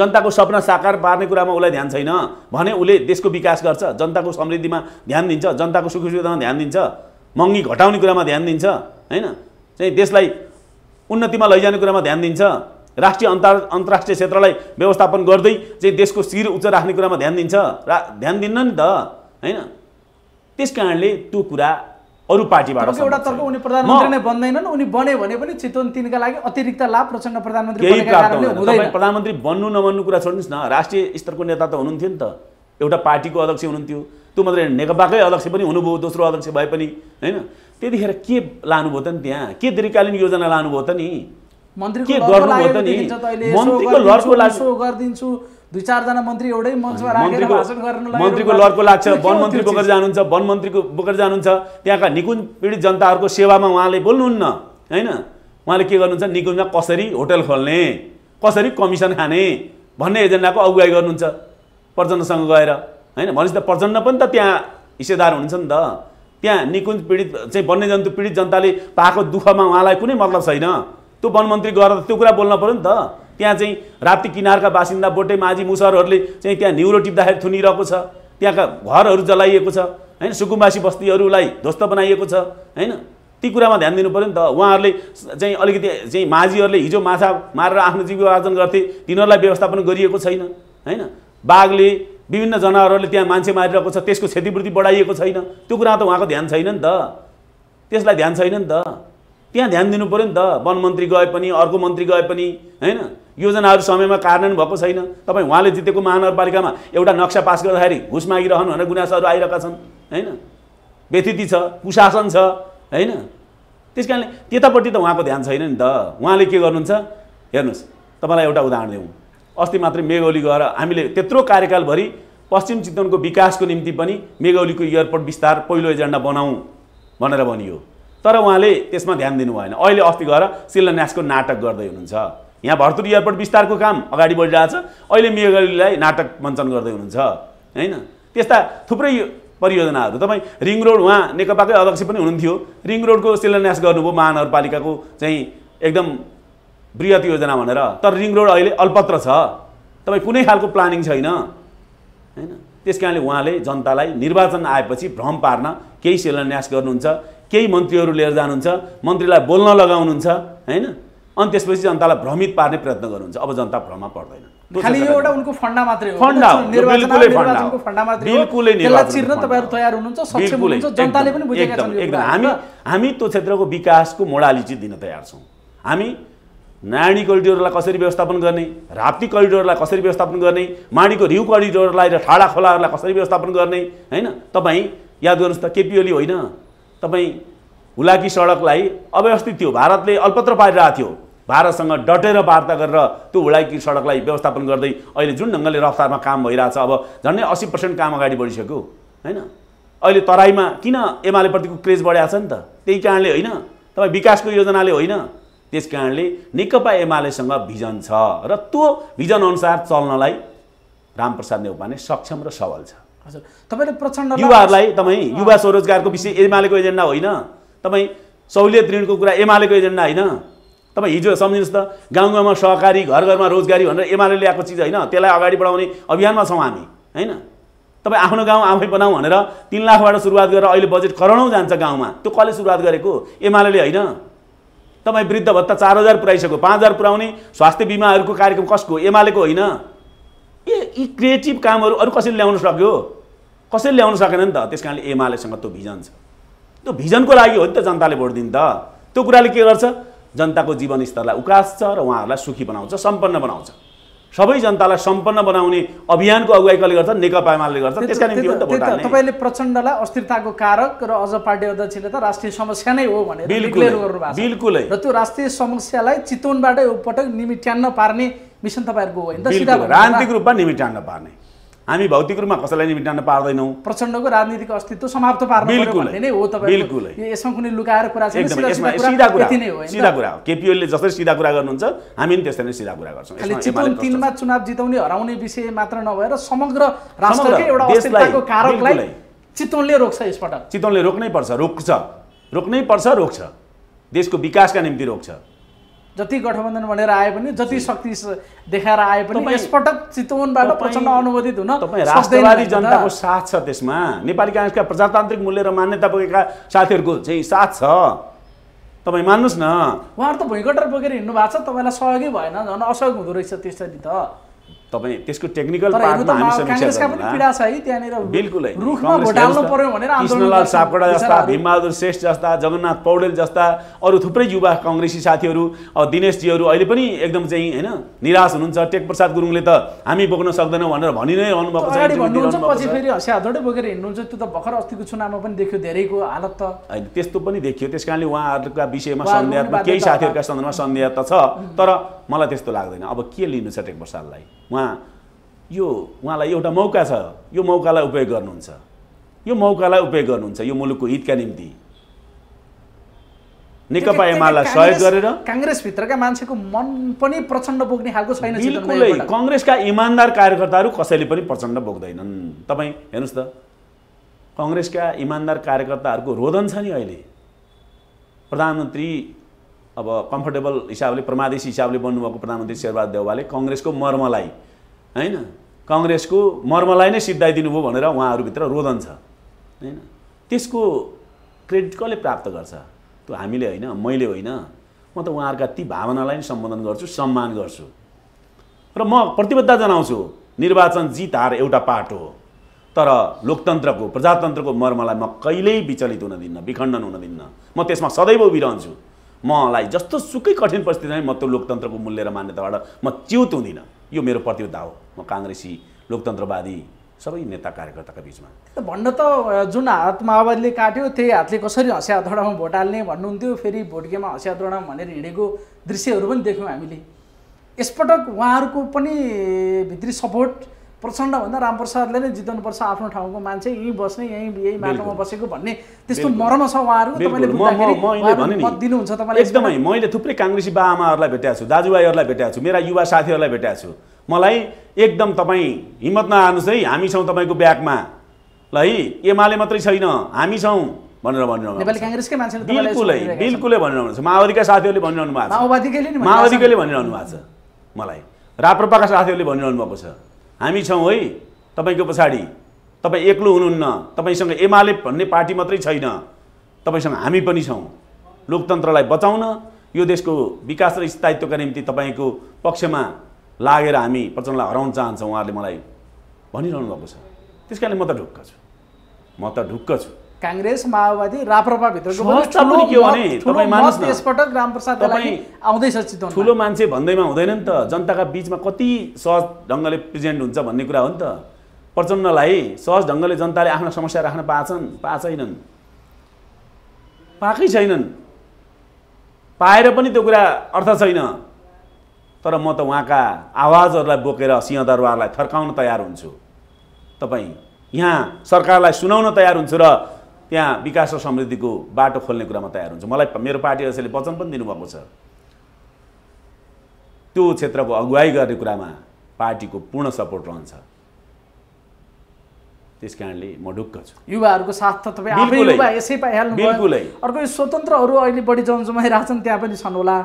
जनताको सपना साकार पार्ने कुरामा उसलाई ध्यान छैन भने उसले देशको विकास गर्छ जनताको समृद्धिमा ध्यान दिन्छ जनताको सुख सुविधामा ध्यान दिन्छ महँगी घटाउने कुरामा ध्यान दिन्छ होइन चाहिँ देशलाई उन्नतिमा लैजाने कुरामा ध्यान दिन्छ राष्ट्रिय अन्तर अन्तर्राष्ट्रिय क्षेत्रलाई व्यवस्थापन गर्दै चाहिँ देशको शिर उच्च राख्ने कुरामा ध्यान दिन्छ रा ध्यान दिन्न नि त होइन त्यस कारणले त्यो कुरा अरू पार्टीबाट एउटा तर्क उनी प्रधानमन्त्री नै बन्दैनन् उनी बने भने पनि चितवन तिनका लागि अतिरिक्त लाभ प्रचण्ड प्रधानमन्त्री प्रधानमन्त्री बन्नु नबन्नु कुरा छोड्नुहोस् न राष्ट्रिय स्तरको नेता त हुनुहुन्थ्यो नि त एउटा पार्टीको अध्यक्ष हुनुहुन्थ्यो त्यो मात्रै नेकपाकै अध्यक्ष पनि हुनुभयो दोस्रो अध्यक्ष भए पनि होइन त्यतिखेर के लानुभयो त नि त्यहाँ के दीर्घकालीन योजना लानुभयो त नि के गर्नुभयो त नि मन्त्रीको लडको लागि दुई चारजना मन्त्री एउटै मञ्चमा राखेर भाषण गर्न मन्त्रीको लर्को लाग्छ वन मन्त्री बोकेर जानुहुन्छ वन मन्त्रीको बोकेर जानुहुन्छ त्यहाँका निकुञ्ज पीडित जनताहरूको सेवामा उहाँले बोल्नुहुन्न होइन उहाँले के गर्नुहुन्छ निकुञ्जमा कसरी होटल खोल्ने कसरी कमिसन खाने भन्ने एजेन्डाको अगुवाई गर्नुहुन्छ प्रचण्डसँग गएर होइन भनेपछि त प्रचण्ड पनि त त्यहाँ हिस्सेदार हुनुहुन्छ नि त त्यहाँ निकुञ्ज पीडित चाहिँ वन्यजन्तु पीडित जनताले पाएको दुःखमा उहाँलाई कुनै मतलब छैन त्यो वनमन्त्री मन्त्री गएर त्यो कुरा बोल्न पऱ्यो नि त त्यहाँ चाहिँ राप्ती किनारका बासिन्दा बोटे माझी मुसरहरूले चाहिँ त्यहाँ न्युरो टिप्दाखेरि थुनिरहेको छ त्यहाँका घरहरू जलाइएको छ होइन सुकुम्बासी बस्तीहरूलाई ध्वस्त बनाइएको छ होइन ती कुरामा ध्यान दिनु पऱ्यो नि त उहाँहरूले चाहिँ अलिकति चाहिँ माझीहरूले हिजो माछा मारेर आफ्नो आर्जन गर्थे तिनीहरूलाई व्यवस्थापन गरिएको छैन होइन बाघले विभिन्न जनावरहरूले त्यहाँ मान्छे मारिरहेको छ त्यसको क्षतिपूर्ति बढाइएको छैन त्यो कुरा त उहाँको ध्यान छैन नि त त्यसलाई ध्यान छैन नि त त्यहाँ ध्यान दिनु पऱ्यो नि त वन मन्त्री गए पनि अर्को मन्त्री गए पनि होइन योजनाहरू समयमा कार्यान्वयन भएको छैन तपाईँ उहाँले जितेको महानगरपालिकामा एउटा नक्सा पास गर्दाखेरि घुस मागिरहनु भनेर गुनासाहरू आइरहेका छन् होइन व्यथिति छ कुशासन छ होइन त्यस कारणले त्यतापट्टि त उहाँको ध्यान छैन नि त उहाँले के गर्नुहुन्छ हेर्नुहोस् तपाईँलाई एउटा उदाहरण दिउँ अस्ति मात्रै मेघौली गएर हामीले त्यत्रो कार्यकालभरि पश्चिम चितवनको विकासको निम्ति पनि मेघौलीको एयरपोर्ट विस्तार पहिलो एजेन्डा बनाऊ भनेर भनियो तर उहाँले त्यसमा ध्यान दिनु भएन अहिले अस्ति गएर शिलान्यासको नाटक गर्दै हुनुहुन्छ यहाँ भर्तुरी एयरपोर्ट विस्तारको काम अगाडि बढिरहेछ अहिले मेघलीलाई नाटक मञ्चन गर्दै हुनुहुन्छ होइन त्यस्ता थुप्रै परियोजनाहरू तपाईँ रिङ रोड उहाँ नेकपाकै अध्यक्ष पनि हुनुहुन्थ्यो रिङ रोडको शिलान्यास गर्नुभयो महानगरपालिकाको चाहिँ एकदम वृहत योजना भनेर तर रिङ रोड अहिले अल्पत्र छ तपाईँ कुनै खालको प्लानिङ छैन होइन त्यस कारणले उहाँले जनतालाई निर्वाचन आएपछि भ्रम पार्न केही शिलान्यास गर्नुहुन्छ केही मन्त्रीहरू लिएर जानुहुन्छ मन्त्रीलाई बोल्न लगाउनुहुन्छ होइन अनि त्यसपछि जनतालाई भ्रमित पार्ने प्रयत्न गर्नुहुन्छ अब जनता भ्रममा पर्दैन हामी हामी त्यो क्षेत्रको विकासको मोडाली चाहिँ दिन तयार छौँ हामी नारायणी करिडोरलाई कसरी व्यवस्थापन गर्ने राप्ती करिडोरलाई कसरी व्यवस्थापन गर्ने माडीको रिउ करिडोरलाई र ठाडा खोलाहरूलाई कसरी व्यवस्थापन गर्ने होइन तपाईँ याद गर्नुहोस् त केपिओली होइन तपाईँ हुलाकी सडकलाई अव्यवस्थित थियो भारतले अल्पत्र पारिरहेको थियो भारतसँग डटेर वार्ता गरेर त्यो हुलाकी सडकलाई व्यवस्थापन गर्दै अहिले जुन ढङ्गले रफ्तारमा काम भइरहेछ अब झन्डै अस्सी पर्सेन्ट काम अगाडि बढिसक्यो होइन अहिले तराईमा किन एमालेप्रतिको क्रेज बढाएको छ नि त त्यही कारणले होइन तपाईँ विकासको योजनाले होइन त्यस कारणले नेकपा एमालेसँग भिजन छ र त्यो भिजनअनुसार चल्नलाई रामप्रसाद नेउपाने सक्षम र सबल छ हजुर तपाईँले प्रचण्ड युवाहरूलाई तपाईँ युवा स्वरोजगारको विषय एमालेको एजेन्डा होइन तपाईँ सहुलियत ऋणको कुरा एमालेको एजेन्डा होइन तपाईँ हिजो सम्झिनुहोस् त गाउँ गाउँमा सहकारी घर घरमा रोजगारी भनेर एमाले ल्याएको चिज होइन त्यसलाई अगाडि बढाउने अभियानमा छौँ हामी होइन तपाईँ आफ्नो गाउँ आफै बनाऊ भनेर तिन लाखबाट सुरुवात गरेर अहिले बजेट करोडौँ जान्छ गाउँमा त्यो कसले सुरुवात गरेको एमाले होइन तपाईँ वृद्ध भत्ता चार हजार पुऱ्याइसक्यो पाँच हजार पुऱ्याउने स्वास्थ्य बिमाहरूको कार्यक्रम कसको एमालेको होइन ए यी क्रिएटिभ कामहरू अरू कसैले ल्याउन सक्यो कसैले ल्याउन सकेन नि त त्यस कारणले एमालेसँग त्यो भिजन छ त्यो भिजनको लागि हो नि त जनताले भोट दिनु त त्यो कुराले के गर्छ जनताको जीवनस्तरलाई उकास्छ र उहाँहरूलाई सुखी बनाउँछ सम्पन्न बनाउँछ सबै जनतालाई सम्पन्न बनाउने अभियानको अगुवाई कसले गर्छ नेकपा एमाले गर्छ त्यस कारण तपाईँले प्रचण्डलाई अस्थिरताको कारक र अझ पार्टी अध्यक्षले त राष्ट्रिय समस्या नै हो भनेर बिल्कुलै र त्यो राष्ट्रिय समस्यालाई चितवनबाट एकपटक निमिट्यान्न पार्ने मिसन तपाईँहरूको होइन राजनीतिक रूपमा निमिट्यान्न पार्ने हामी भौतिक रूपमा कसैलाई नि मेटाउन पार्दैनौँ प्रचण्डको राजनीतिक अस्तित्व समाप्त पार्नु नै हो यसमा कुनै लुकाएर कुरा छैन सिधा कुरा हो केपिओले जसरी सिधा कुरा गर्नुहुन्छ हामी पनि त्यस्तै नै सिधा कुरा गर्छौँ तिनमा चुनाव जिताउने हराउने विषय मात्र नभएर समग्र राष्ट्रकै एउटा अस्तित्वको कारकलाई चितवनले रोक्छ यसपटक चितवनले रोक्नै पर्छ रोक्छ रोक्नै पर्छ रोक्छ देशको विकासका निम्ति रोक्छ जति गठबन्धन भनेर आए पनि जति शक्ति देखाएर आए पनि यसपटक चितवनबाट प्रचण्ड अनुमोदित हुन राष्ट्रवादी जनताको साथ छ त्यसमा नेपाली काङ्ग्रेसका प्रजातान्त्रिक मूल्य र मान्यता बोकेका साथीहरूको चाहिँ साथ छ तपाईँ मान्नुहोस् न उहाँहरू त भुइँकटर बोकेर हिँड्नु भएको छ तपाईँलाई सहयोगै भएन झन् असहयोग हुँदो रहेछ त्यसरी त तपाईँ त्यसको टेक्निकल कृष्णलाल सापकोटा जस्ता भीमबहादुर श्रेष्ठ जस्ता जगन्नाथ पौडेल जस्ता अरू थुप्रै युवा कङ्ग्रेसी साथीहरू दिनेशजीहरू अहिले पनि एकदम चाहिँ होइन निराश हुनुहुन्छ टेक प्रसाद गुरुङले त हामी बोक्न सक्दैनौँ भनेर भनि नै रहनु भएको छ बोकेर हिँड्नुहुन्छ त्यो त भर्खर अस्तिको चुनावमा पनि देख्यो धेरैको हालत त होइन त्यस्तो पनि देखियो त्यस कारणले उहाँहरूका विषयमा सन्देहमा केही साथीहरूका सन्दर्भमा सन्देह त छ तर मलाई त्यस्तो लाग्दैन अब के लिनु छ टेक प्रसादलाई उहाँ यो उहाँलाई एउटा मौका छ यो मौकालाई उपयोग गर्नुहुन्छ यो मौकालाई उपयोग गर्नुहुन्छ यो मुलुकको हितका निम्ति नेकपा एमाले सहयोग गरेर काङ्ग्रेसभित्रका मान्छेको मन पनि प्रचण्ड बोक्ने खालको छैन बिल्कुलै कङ्ग्रेसका इमान्दार कार्यकर्ताहरू कसैले पनि प्रचण्ड बोक्दैनन् तपाईँ हेर्नुहोस् त कङ्ग्रेसका इमान्दार कार्यकर्ताहरूको रोदन छ नि अहिले प्रधानमन्त्री अब कम्फर्टेबल हिसाबले प्रमादेशी हिसाबले बन्नुभएको प्रधानमन्त्री शेरबहादुर देवालले कङ्ग्रेसको मर्मलाई होइन कङ्ग्रेसको मर्मलाई नै सिद्धाइदिनु भयो भनेर उहाँहरूभित्र रोदन छ होइन त्यसको क्रेडिट कसले प्राप्त गर्छ त्यो हामीले होइन मैले होइन म त उहाँहरूका ती भावनालाई नै सम्बोधन गर्छु सम्मान गर्छु र म प्रतिबद्धता जनाउँछु निर्वाचन जित हार एउटा पाठ हो तर लोकतन्त्रको प्रजातन्त्रको मर्मलाई म कहिल्यै विचलित हुन दिन्न विखण्डन हुन दिन्न म त्यसमा सदैव उभिरहन्छु मलाई जस्तो सुकै कठिन परिस्थितिमा म त्यो लोकतन्त्रको मूल्य र मान्यताबाट म च्युत हुँदिनँ यो मेरो प्रतिबद्धता हो म काङ्ग्रेसी लोकतन्त्रवादी सबै नेता कार्यकर्ताका बिचमा भन्न त जुन हात माओवादीले काट्यो त्यही हातले कसरी हँसिया धडामा भोट हाल्ने भन्नुहुन्थ्यो फेरि भोटकेमा हँसिया भनेर हिँडेको दृश्यहरू पनि देख्यौँ हामीले यसपटक उहाँहरूको पनि भित्री सपोर्ट प्रचण्डभन्दा रामप्रसादले नै जित्नुपर्छ आफ्नो ठाउँको मान्छे यहीँ बस्ने यहीँ यहीँ माटोमा बसेको भन्ने त्यस्तो मर्म छ उहाँहरू एकदमै मैले थुप्रै काङ्ग्रेसी बा आमाहरूलाई भेटाएको छु दाजुभाइहरूलाई भेटाएको छु मेरा युवा साथीहरूलाई भेटेको छु मलाई एकदम तपाईँ हिम्मत नहार्नुहोस् है हामी छौँ तपाईँको ब्यागमा ल है एमाले मात्रै छैन हामी छौँ भनेर भनिरहनु बिल्कुलै बिल्कुलै भनिरहनु छ माओवादीका साथीहरूले भनिरहनु भएको छ माओवादीकैले भनिरहनु भएको छ मलाई राप्रपाका साथीहरूले भनिरहनु भएको छ हामी छौँ है तपाईँको पछाडि तपाईँ एक्लो हुनुहुन्न तपाईँसँग एमाले भन्ने पार्टी मात्रै छैन तपाईँसँग हामी पनि छौँ लोकतन्त्रलाई बचाउन यो देशको विकास र स्थायित्वका निम्ति तपाईँको पक्षमा लागेर हामी प्रचण्डलाई हराउन चाहन्छौँ उहाँहरूले मलाई भनिरहनु भएको छ त्यस कारणले म त ढुक्क छु म त ढुक्क छु काङ्ग्रेस माओवादी राप्रपाभित्र ठुलो मान्छे भन्दैमा हुँदैन नि त जनताका बिचमा कति सहज ढङ्गले प्रेजेन्ट हुन्छ भन्ने कुरा हो नि त प्रचण्डलाई सहज ढङ्गले जनताले आफ्ना समस्या राख्न पाएछन् छैनन् पाएकै छैनन् पाएर पनि त्यो कुरा अर्थ छैन तर म त उहाँका आवाजहरूलाई बोकेर सिंहदरबारलाई थर्काउन तयार हुन्छु तपाईँ यहाँ सरकारलाई सुनाउन तयार हुन्छु र त्यहाँ विकास र समृद्धिको बाटो खोल्ने कुरामा तयार हुन्छ मलाई मेरो पार्टी अध्यक्षले वचन पनि दिनुभएको छ त्यो क्षेत्रको अगुवाई गर्ने कुरामा पार्टीको पूर्ण सपोर्ट रहन्छ त्यस कारणले म ढुक्क छु युवाहरूको साथ त तपाईँ बिल्कुलै अर्को स्वतन्त्रहरू अहिले बढी छन् त्यहाँ पनि छन् होला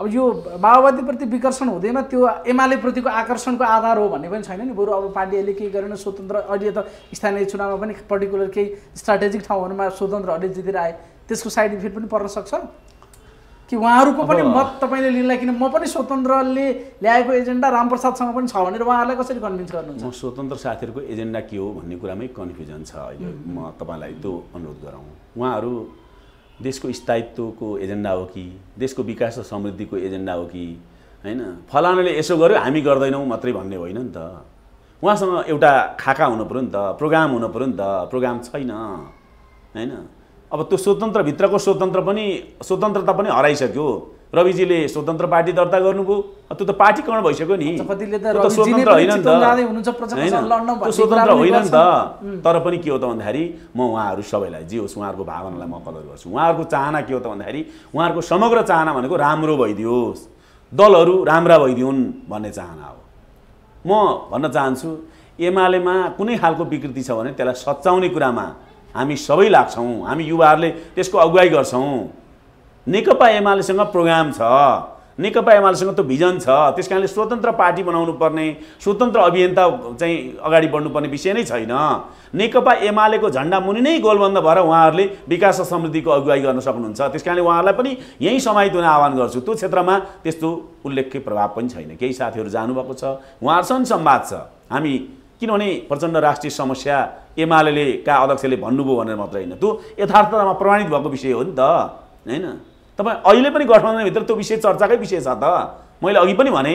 अब यो माओवादीप्रति विकर्षण हुँदैमा त्यो एमालेप्रतिको आकर्षणको आधार हो भन्ने पनि छैन नि बरु अब पार्टीहरूले केही गरेन स्वतन्त्र अहिले त स्थानीय चुनावमा पनि पर्टिकुलर केही स्ट्राटेजिक ठाउँहरूमा स्वतन्त्रहरूले जितेर आए त्यसको साइड इफेक्ट पनि पर्न सक्छ कि उहाँहरूको पनि मत तपाईँले लिनलाई किन म पनि स्वतन्त्रले ल्याएको एजेन्डा रामप्रसादसँग पनि छ भनेर उहाँहरूलाई कसरी कन्भिन्स गर्नुहुन्छ स्वतन्त्र साथीहरूको एजेन्डा के हो भन्ने कुरामै कन्फ्युजन छ अहिले म तपाईँलाई त्यो अनुरोध गराउँ उहाँहरू देशको स्थायित्वको एजेन्डा हो कि देशको विकास र समृद्धिको एजेन्डा हो कि होइन फलानाले यसो गर्यो हामी गर्दैनौँ मात्रै भन्ने होइन नि त उहाँसँग एउटा खाका पऱ्यो नि त प्रोग्राम पऱ्यो नि त प्रोग्राम छैन होइन अब त्यो स्वतन्त्रभित्रको स्वतन्त्र पनि स्वतन्त्रता पनि हराइसक्यो रविजीले स्वतन्त्र पार्टी दर्ता गर्नुभयो त्यो त पार्टीकरण भइसक्यो नि त स्वतन्त्र होइन नि त त्यो स्वतन्त्र होइन नि त तर पनि के हो त भन्दाखेरि म उहाँहरू सबैलाई जे होस् उहाँहरूको भावनालाई म कदर गर्छु उहाँहरूको चाहना के हो त भन्दाखेरि उहाँहरूको समग्र चाहना भनेको राम्रो भइदियोस् दलहरू राम्रा भइदिउन् भन्ने चाहना हो म भन्न चाहन्छु एमालेमा कुनै खालको विकृति छ भने त्यसलाई सच्याउने कुरामा हामी सबै लाग्छौँ हामी युवाहरूले त्यसको अगुवाई गर्छौँ नेकपा एमालेसँग प्रोग्राम छ नेकपा एमालेसँग त भिजन छ त्यस कारणले स्वतन्त्र पार्टी बनाउनु पर्ने स्वतन्त्र अभियन्ता चाहिँ अगाडि बढ्नुपर्ने विषय नै छैन नेकपा एमालेको झन्डा मुनि नै गोलबन्द भएर उहाँहरूले विकास र समृद्धिको अगुवाई गर्न सक्नुहुन्छ त्यस कारणले उहाँहरूलाई पनि यहीँ समाहित हुन आह्वान गर्छु त्यो क्षेत्रमा त्यस्तो उल्लेख्य प्रभाव पनि छैन केही साथीहरू जानुभएको छ उहाँहरूसँग सम्वाद छ हामी किनभने प्रचण्ड राष्ट्रिय समस्या एमाले का अध्यक्षले भन्नुभयो भनेर मात्र होइन त्यो यथार्थमा प्रमाणित भएको विषय हो नि त होइन तपाईँ अहिले पनि गठबन्धनभित्र त्यो विषय चर्चाकै विषय छ त मैले अघि पनि भने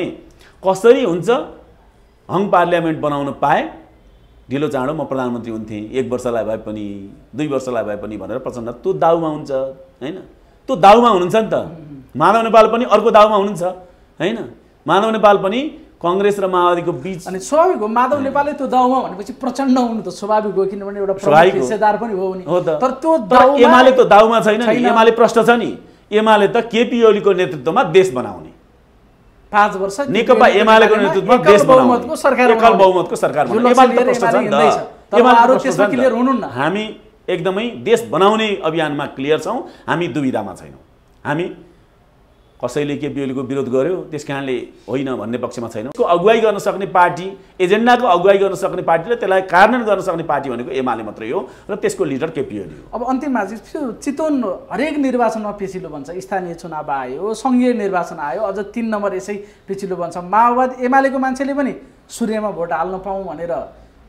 कसरी हुन्छ हङ पार्लियामेन्ट बनाउन पाएँ ढिलो चाँडो म प्रधानमन्त्री हुन्थेँ एक वर्षलाई भए पनि दुई वर्षलाई भए पनि भनेर प्रचण्ड त्यो दाउमा हुन्छ होइन त्यो दाउमा हुनुहुन्छ नि त माधव नेपाल पनि अर्को दाउमा हुनुहुन्छ होइन माधव नेपाल पनि कङ्ग्रेस र माओवादीको बिच अनि स्वाभाविक हो माधव नेपालले त्यो दाउमा भनेपछि प्रचण्ड हुनु त स्वाभाविक हो किनभने एउटा हिस्सेदार पनि हो नि तर त्यो एमाले त्यो दाउमा छैन एमाले प्रष्ट छ नि एमाले त केपी ओलीको नेतृत्वमा देश बनाउने पाँच वर्ष नेकपा एमालेको नेतृत्वमा देश बहुमतको सरकार एकल बहुमतको सरकार हामी एकदमै देश बनाउने अभियानमा क्लियर छौँ हामी दुविधामा छैनौँ हामी कसैले केपिओलीको विरोध गर्यो त्यस कारणले होइन भन्ने पक्षमा छैन उसको अगुवाई गर्न सक्ने पार्टी एजेन्डाको अगुवाई गर्न सक्ने पार्टी र त्यसलाई कार्यान्वयन गर्न सक्ने पार्टी भनेको एमाले मात्रै हो र त्यसको लिडर केपिओली हो अब अन्तिममा चाहिँ चितवन हरेक निर्वाचनमा पिछिलो बन्छ स्थानीय चुनाव आयो सङ्घीय निर्वाचन आयो अझ तिन नम्बर यसै पिछिलो बन्छ माओवाद एमालेको मान्छेले पनि सूर्यमा भोट हाल्न पाउँ भनेर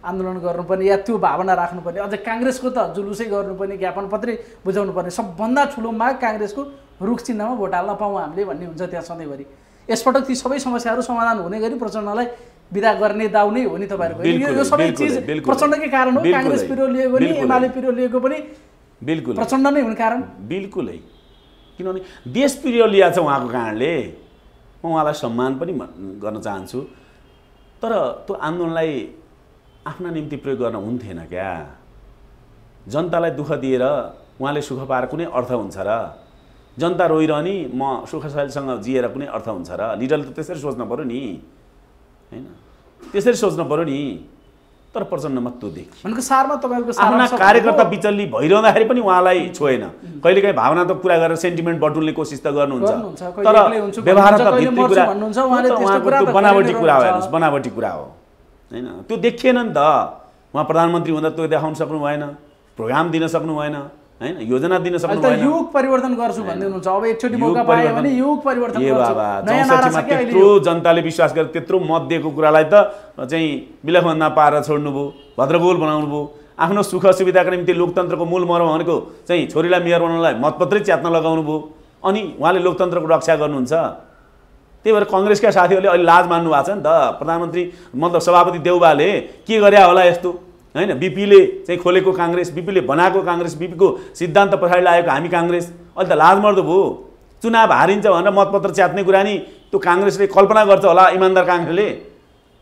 आन्दोलन गर्नुपर्ने या त्यो भावना राख्नुपर्ने अझ काङ्ग्रेसको त जुलुसै गर्नुपर्ने ज्ञापन पत्रै बुझाउनु पर्ने सबभन्दा ठुलो माग काङ्ग्रेसको रुख चिन्हमा भोट हाल्न पाउँ हामीले भन्ने हुन्छ त्यहाँ सधैँभरि यसपटक ती सबै समस्याहरू समाधान हुने गरी प्रचण्डलाई विदा गर्ने दाउ नै हो नि तपाईँहरूको यो सबै चिज प्रचण्डकै कारण हो काङ्ग्रेस पिरो लिएको पनि एमाले पिरो लिएको पनि बिल्कुल प्रचण्ड नै हुने कारण बिल्कुलै किनभने देश पिरो लिया छ उहाँको कारणले म उहाँलाई सम्मान पनि गर्न चाहन्छु तर त्यो आन्दोलनलाई आफ्ना निम्ति प्रयोग गर्न हुन्थेन क्या जनतालाई दुःख दिएर उहाँले सुख पाएर कुनै अर्थ हुन्छ र जनता रोइरहने म सुखशालीसँग जिएर कुनै अर्थ हुन्छ र लिडरले त त्यसरी सोच्नु पऱ्यो नि होइन त्यसरी सोच्नु पऱ्यो नि तर प्रचण्डमा त्यो देखियो सारमा तपाईँको आफ्ना कार्यकर्ता बिचल्ली भइरहँदाखेरि पनि उहाँलाई छोएन कहिलेकाहीँ त कुरा गरेर सेन्टिमेन्ट बटुल्ने कोसिस त गर्नुहुन्छ तर व्यवहार बनावटी कुरा हो हेर्नुहोस् बनावटी कुरा हो होइन त्यो देखिएन नि त उहाँ प्रधानमन्त्री हुँदा त्यो देखाउन सक्नु भएन प्रोग्राम दिन सक्नु भएन होइन योजना दिन सक्नु युग परिवर्तन गर्छु भन्दै हुनुहुन्छ अब एकचोटि मौका पायो भने युग परिवर्तन गर्छु चौसठीमा त्यत्रो जनताले विश्वास गरेर त्यत्रो मत दिएको कुरालाई त चाहिँ बिलखभन्दा पारेर छोड्नुभयो भद्रगोल बनाउनु भयो आफ्नो सुख सुविधाको निम्ति लोकतन्त्रको मूल मर्म भनेको चाहिँ छोरीलाई मेयर बनाउनलाई मतपत्रै च्यात्न लगाउनु भयो अनि उहाँले लोकतन्त्रको रक्षा गर्नुहुन्छ त्यही भएर कङ्ग्रेसका साथीहरूले अहिले लाज मान्नु भएको छ नि त प्रधानमन्त्री मतलब सभापति देउबाले के गरे होला यस्तो होइन बिपीले चाहिँ खोलेको काङ्ग्रेस बिपीले बनाएको काङ्ग्रेस बिपीको सिद्धान्त पछाडि लागेको हामी काङ्ग्रेस अहिले त लाजमर्दो भयो चुनाव हारिन्छ भनेर मतपत्र च्यात्ने कुरा नि त्यो काङ्ग्रेसले कल्पना गर्छ होला इमान्दार काङ्ग्रेसले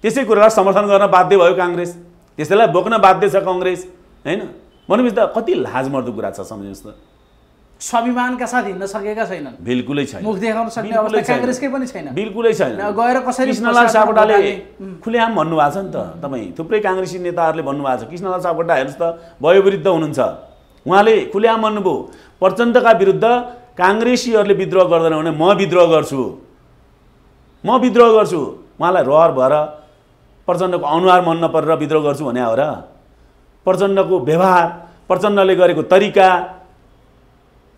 त्यसै कुरालाई समर्थन गर्न बाध्य भयो काङ्ग्रेस त्यसैलाई बोक्न बाध्य छ कङ्ग्रेस होइन भनेपछि त कति लाजमर्दो कुरा छ सम्झिनुहोस् त स्वाभिमानका साथ हिँड्न सकेका छैनन् बिल्कुलै छैन मुख देखाउन सक्ने अवस्था काङ्ग्रेसकै पनि छैन बिल्कुलै छैन गएर कसरी कृष्णलाल सापकोटाले खुलेआम भन्नुभएको छ नि त तपाईँ थुप्रै काङ्ग्रेसी नेताहरूले भन्नुभएको छ कृष्णलाल सापकोटा हेर्नुहोस् त वयोवृद्ध हुनुहुन्छ उहाँले खुलेआम भन्नुभयो प्रचण्डका विरुद्ध काङ्ग्रेसीहरूले विद्रोह गर्दैन भने म विद्रोह गर्छु म विद्रोह गर्छु उहाँलाई रहर भएर प्रचण्डको अनुहार मन नपरेर विद्रोह गर्छु भने हो र प्रचण्डको व्यवहार प्रचण्डले गरेको तरिका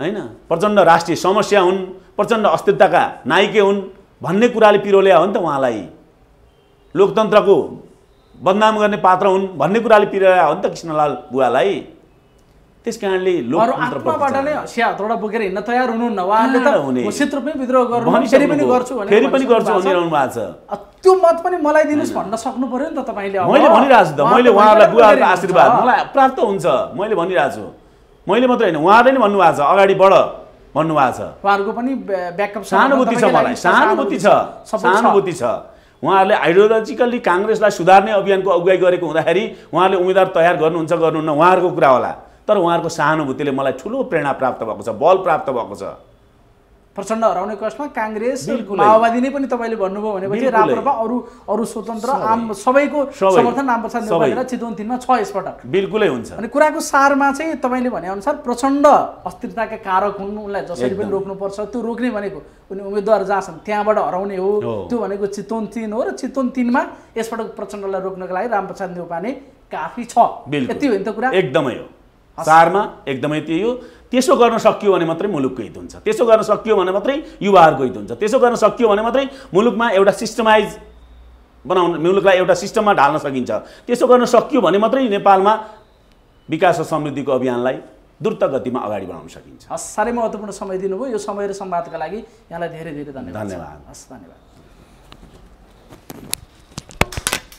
होइन प्रचण्ड राष्ट्रिय समस्या हुन् प्रचण्ड अस्थिरताका नायिके हुन् भन्ने कुराले पिरोले हो नि त उहाँलाई लोकतन्त्रको बदनाम गर्ने पात्र हुन् भन्ने कुराले पिरोल्या हो नि त कृष्णलाल बुवालाई त्यस कारणले लोकतन्त्रबाट नै हातबाट बोकेर हिँड्न तयार हुनु त घोषित रूपमै विद्रोह गर्नु फेरि पनि गर्छु पनि गर्छु भनिरहनु भएको छ त्यो मत पनि मलाई दिनुहोस् भन्न सक्नु पर्यो नि त तपाईँले मैले भनिरहेको छु त मैले उहाँहरूलाई बुवाहरूको आशीर्वाद मलाई प्राप्त हुन्छ मैले भनिरहेको छु मैले मात्रै होइन उहाँले नै भन्नुभएको छ अगाडि बढ भन्नुभएको छ उहाँहरूको पनि ब्याकअप सहानुभूति छ मलाई सहानुभूति छ सहानुभूति छ उहाँहरूले आइडियोलोजिकल्ली काङ्ग्रेसलाई सुधार्ने अभियानको अगुवाई गरेको हुँदाखेरि उहाँले उम्मेदवार तयार गर्नुहुन्छ गर्नुहुन्न उहाँहरूको कुरा होला तर उहाँहरूको सहानुभूतिले मलाई ठुलो प्रेरणा प्राप्त भएको छ बल प्राप्त भएको छ प्रचण्ड हराउने कोसमा काङ्ग्रेस माओवादी नै पनि तपाईँले भन्नुभयो भनेपछि राप्रपा अरू अरू स्वतन्त्र आम सबैको समर्थन रामप्रसाद र चितवन तिनमा छ यसपटक बिल्कुलै हुन्छ अनि कुराको सारमा चाहिँ तपाईँले भनेअनुसार प्रचण्ड अस्थिरताका कारक हुन् उनलाई जसरी पनि रोक्नुपर्छ त्यो रोक्ने भनेको उनी उम्मेद्वार जहाँसम्म त्यहाँबाट हराउने हो त्यो भनेको चितवन तिन हो र चितवन तिनमा यसपटक प्रचण्डलाई रोक्नको लागि रामप्रसाद नेपाली काफी छ यति हो नि त कुरा एकदमै हो सारमा एकदमै त्यही हो त्यसो गर्न सकियो भने मात्रै मुलुकको हित हुन्छ त्यसो गर्न सकियो भने मात्रै युवाहरूको हित हुन्छ त्यसो गर्न सकियो भने मात्रै मुलुकमा एउटा सिस्टमाइज बनाउन मुलुकलाई एउटा सिस्टममा ढाल्न सकिन्छ त्यसो गर्न सकियो भने मात्रै नेपालमा विकास र समृद्धिको अभियानलाई द्रुत गतिमा अगाडि बढाउन सकिन्छ हस् साह्रै महत्त्वपूर्ण समय दिनुभयो यो समय र संवादका लागि यहाँलाई धेरै धेरै धन्यवाद धन्यवाद हस् धन्यवाद